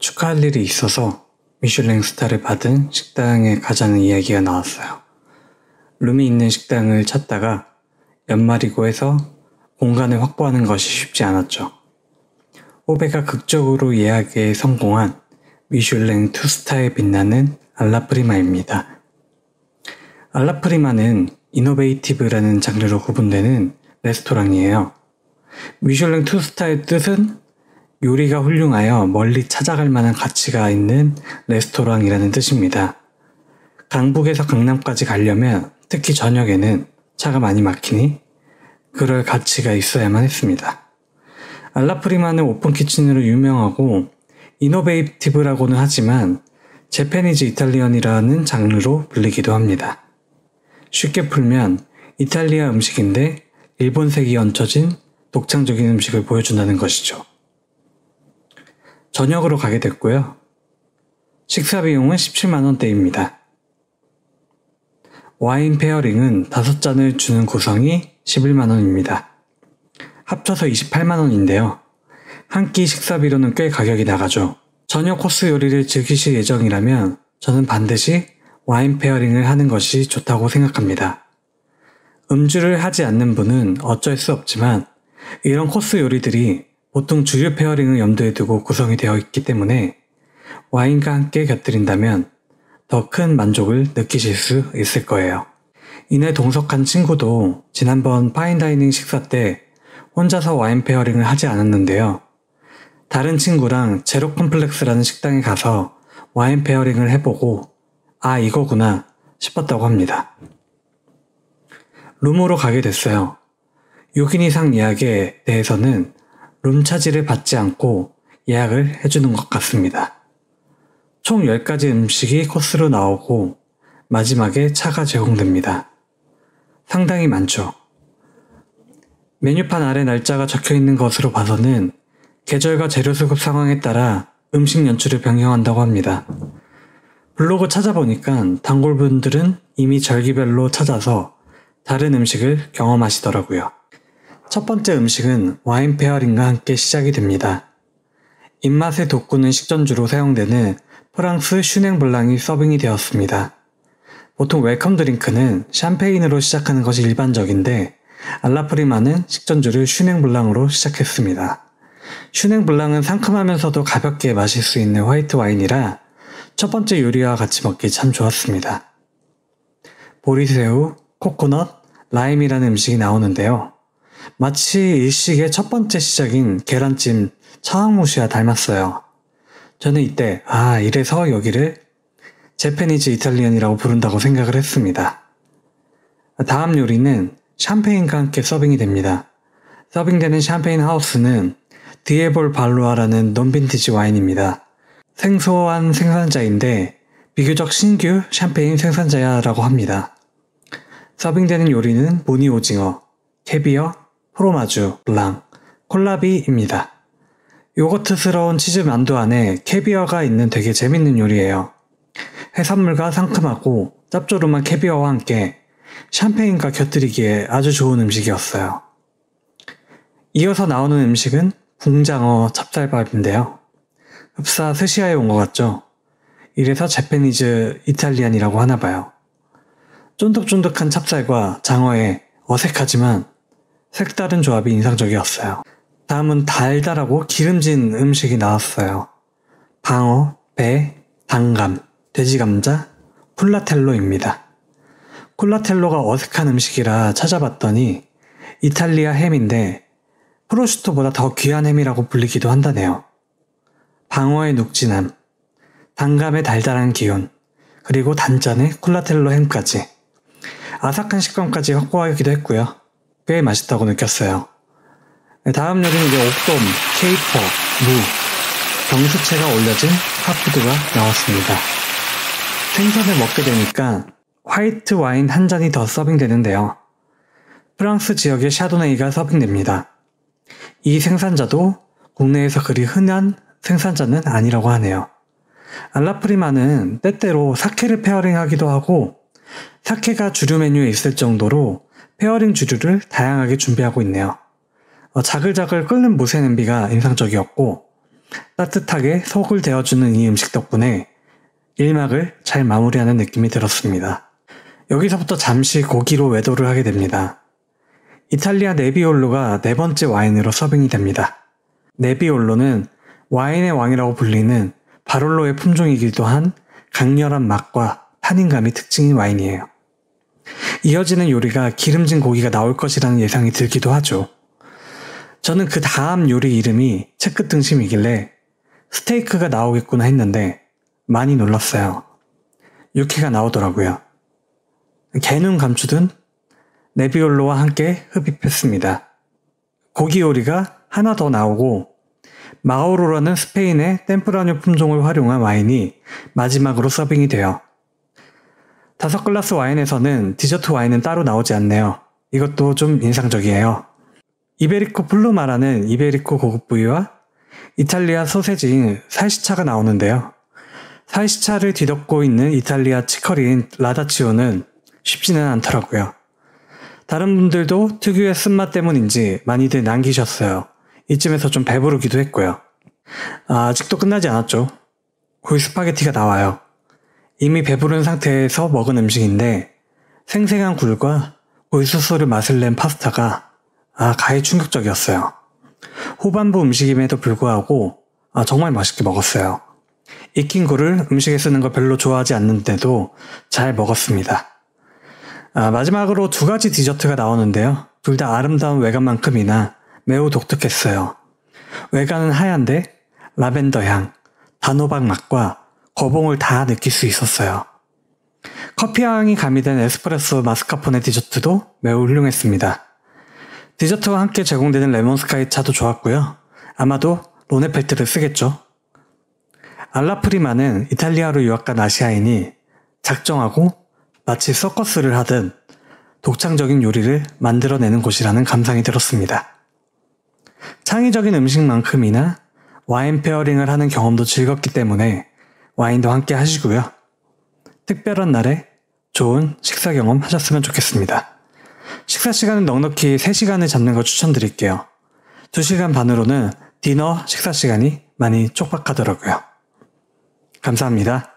축하할 일이 있어서 미슐랭 스타를 받은 식당에 가자는 이야기가 나왔어요. 룸이 있는 식당을 찾다가 연말이고 해서 공간을 확보하는 것이 쉽지 않았죠. 호베가 극적으로 예약에 성공한 미슐랭 투스타에 빛나는 알라프리마입니다. 알라프리마는 이노베이티브라는 장르로 구분되는 레스토랑이에요. 미슐랭 투스타의 뜻은 요리가 훌륭하여 멀리 찾아갈 만한 가치가 있는 레스토랑이라는 뜻입니다. 강북에서 강남까지 가려면 특히 저녁에는 차가 많이 막히니 그럴 가치가 있어야만 했습니다. 알라프리마는 오픈 키친으로 유명하고 이노베이티브라고는 하지만 재패니즈 이탈리언이라는 장르로 불리기도 합니다. 쉽게 풀면 이탈리아 음식인데 일본색이 얹혀진 독창적인 음식을 보여준다는 것이죠. 저녁으로 가게 됐고요. 식사 비용은 17만원대입니다. 와인 페어링은 5잔을 주는 구성이 11만원입니다. 합쳐서 28만원인데요. 한 끼 식사비로는 꽤 가격이 나가죠. 저녁 코스 요리를 즐기실 예정이라면 저는 반드시 와인 페어링을 하는 것이 좋다고 생각합니다. 음주를 하지 않는 분은 어쩔 수 없지만 이런 코스 요리들이 보통 주류 페어링을 염두에 두고 구성이 되어 있기 때문에 와인과 함께 곁들인다면 더 큰 만족을 느끼실 수 있을 거예요. 이내 동석한 친구도 지난번 파인다이닝 식사 때 혼자서 와인 페어링을 하지 않았는데요. 다른 친구랑 제로 콤플렉스라는 식당에 가서 와인 페어링을 해보고 아 이거구나 싶었다고 합니다. 룸으로 가게 됐어요. 6인 이상 이야기에 대해서는 룸차지를 받지 않고 예약을 해주는 것 같습니다. 총 10가지 음식이 코스로 나오고 마지막에 차가 제공됩니다. 상당히 많죠. 메뉴판 아래 날짜가 적혀 있는 것으로 봐서는 계절과 재료 수급 상황에 따라 음식 연출을 변경한다고 합니다. 블로그 찾아보니까 단골분들은 이미 절기별로 찾아서 다른 음식을 경험하시더라고요. 첫 번째 음식은 와인 페어링과 함께 시작이 됩니다. 입맛에 돋구는 식전주로 사용되는 프랑스 슈냉블랑이 서빙이 되었습니다. 보통 웰컴 드링크는 샴페인으로 시작하는 것이 일반적인데 알라프리마는 식전주를 슈냉블랑으로 시작했습니다. 슈냉블랑은 상큼하면서도 가볍게 마실 수 있는 화이트 와인이라 첫 번째 요리와 같이 먹기 참 좋았습니다. 보리새우, 코코넛, 라임이라는 음식이 나오는데요. 마치 일식의 첫 번째 시작인 계란찜 차항무시와 닮았어요. 저는 이때 아 이래서 여기를 제페니즈 이탈리안이라고 부른다고 생각을 했습니다. 다음 요리는 샴페인과 함께 서빙이 됩니다. 서빙되는 샴페인 하우스는 디에볼 발루아라는 논빈티지 와인입니다. 생소한 생산자인데 비교적 신규 샴페인 생산자야라고 합니다. 서빙되는 요리는 모니 오징어, 캐비어, 포로마주, 블 랑, 콜라비입니다. 요거트스러운 치즈 만두 안에 캐비어가 있는 되게 재밌는 요리예요. 해산물과 상큼하고 짭조름한 캐비어와 함께 샴페인과 곁들이기에 아주 좋은 음식이었어요. 이어서 나오는 음식은 붕장어 찹쌀밥인데요. 흡사 세시아에 온 것 같죠? 이래서 제페니즈 이탈리안이라고 하나 봐요. 쫀득쫀득한 찹쌀과 장어에 어색하지만 색다른 조합이 인상적이었어요. 다음은 달달하고 기름진 음식이 나왔어요. 방어, 배, 당감, 돼지감자, 콜라텔로입니다 콜라텔로가 어색한 음식이라 찾아봤더니 이탈리아 햄인데 프로슈토보다 더 귀한 햄이라고 불리기도 한다네요. 방어의 눅진함, 단감의 달달한 기운, 그리고 단짠의 콜라텔로 햄까지 아삭한 식감까지 확보하기도 했고요. 꽤 맛있다고 느꼈어요. 네, 다음 요리는 이제 옥돔, 케이퍼, 무, 경수채가 올려진 핫푸드가 나왔습니다. 생선을 먹게 되니까 화이트 와인 한 잔이 더 서빙되는데요. 프랑스 지역의 샤도네이가 서빙됩니다. 이 생산자도 국내에서 그리 흔한 생산자는 아니라고 하네요. 알라프리마는 때때로 사케를 페어링하기도 하고 사케가 주류 메뉴에 있을 정도로 페어링 주류를 다양하게 준비하고 있네요. 어, 자글자글 끓는 무쇠 냄비가 인상적이었고 따뜻하게 속을 데워주는 이 음식 덕분에 일막을 잘 마무리하는 느낌이 들었습니다. 여기서부터 잠시 고기로 외도를 하게 됩니다. 이탈리아 네비올로가 네 번째 와인으로 서빙이 됩니다. 네비올로는 와인의 왕이라고 불리는 바롤로의 품종이기도 한 강렬한 맛과 탄닌감이 특징인 와인이에요. 이어지는 요리가 기름진 고기가 나올 것이라는 예상이 들기도 하죠. 저는 그 다음 요리 이름이 체크 등심이길래 스테이크가 나오겠구나 했는데 많이 놀랐어요. 육회가 나오더라고요. 개눈 감추든 네비올로와 함께 흡입했습니다. 고기 요리가 하나 더 나오고 마오로라는 스페인의 템프라뇨 품종을 활용한 와인이 마지막으로 서빙이 돼요. 다섯 글라스 와인에서는 디저트 와인은 따로 나오지 않네요. 이것도 좀 인상적이에요. 이베리코 플루마라는 이베리코 고급 부위와 이탈리아 소세지인 살시차가 나오는데요. 살시차를 뒤덮고 있는 이탈리아 치커리인 라다치오는 쉽지는 않더라고요. 다른 분들도 특유의 쓴맛 때문인지 많이들 남기셨어요. 이쯤에서 좀 배부르기도 했고요. 아, 아직도 끝나지 않았죠. 구 스파게티가 나와요. 이미 배부른 상태에서 먹은 음식인데 생생한 굴과 올수소를 맛을 낸 파스타가 아 가히 충격적이었어요. 호반부 음식임에도 불구하고 아, 정말 맛있게 먹었어요. 익힌 굴을 음식에 쓰는 걸 별로 좋아하지 않는데도 잘 먹었습니다. 아, 마지막으로 두 가지 디저트가 나오는데요. 둘 다 아름다운 외관만큼이나 매우 독특했어요. 외관은 하얀데 라벤더 향, 단호박 맛과 거봉을 다 느낄 수 있었어요. 커피향이 가미된 에스프레소 마스카포네 디저트도 매우 훌륭했습니다. 디저트와 함께 제공되는 레몬스카이 차도 좋았고요. 아마도 로네펠트를 쓰겠죠. 알라프리마는 이탈리아로 유학간 아시아인이 작정하고 마치 서커스를 하듯 독창적인 요리를 만들어내는 곳이라는 감상이 들었습니다. 창의적인 음식만큼이나 와인 페어링을 하는 경험도 즐겁기 때문에 와인도 함께 하시고요. 특별한 날에 좋은 식사 경험 하셨으면 좋겠습니다. 식사 시간은 넉넉히 3시간을 잡는 걸 추천드릴게요. 2시간 반으로는 디너 식사 시간이 많이 촉박하더라고요. 감사합니다.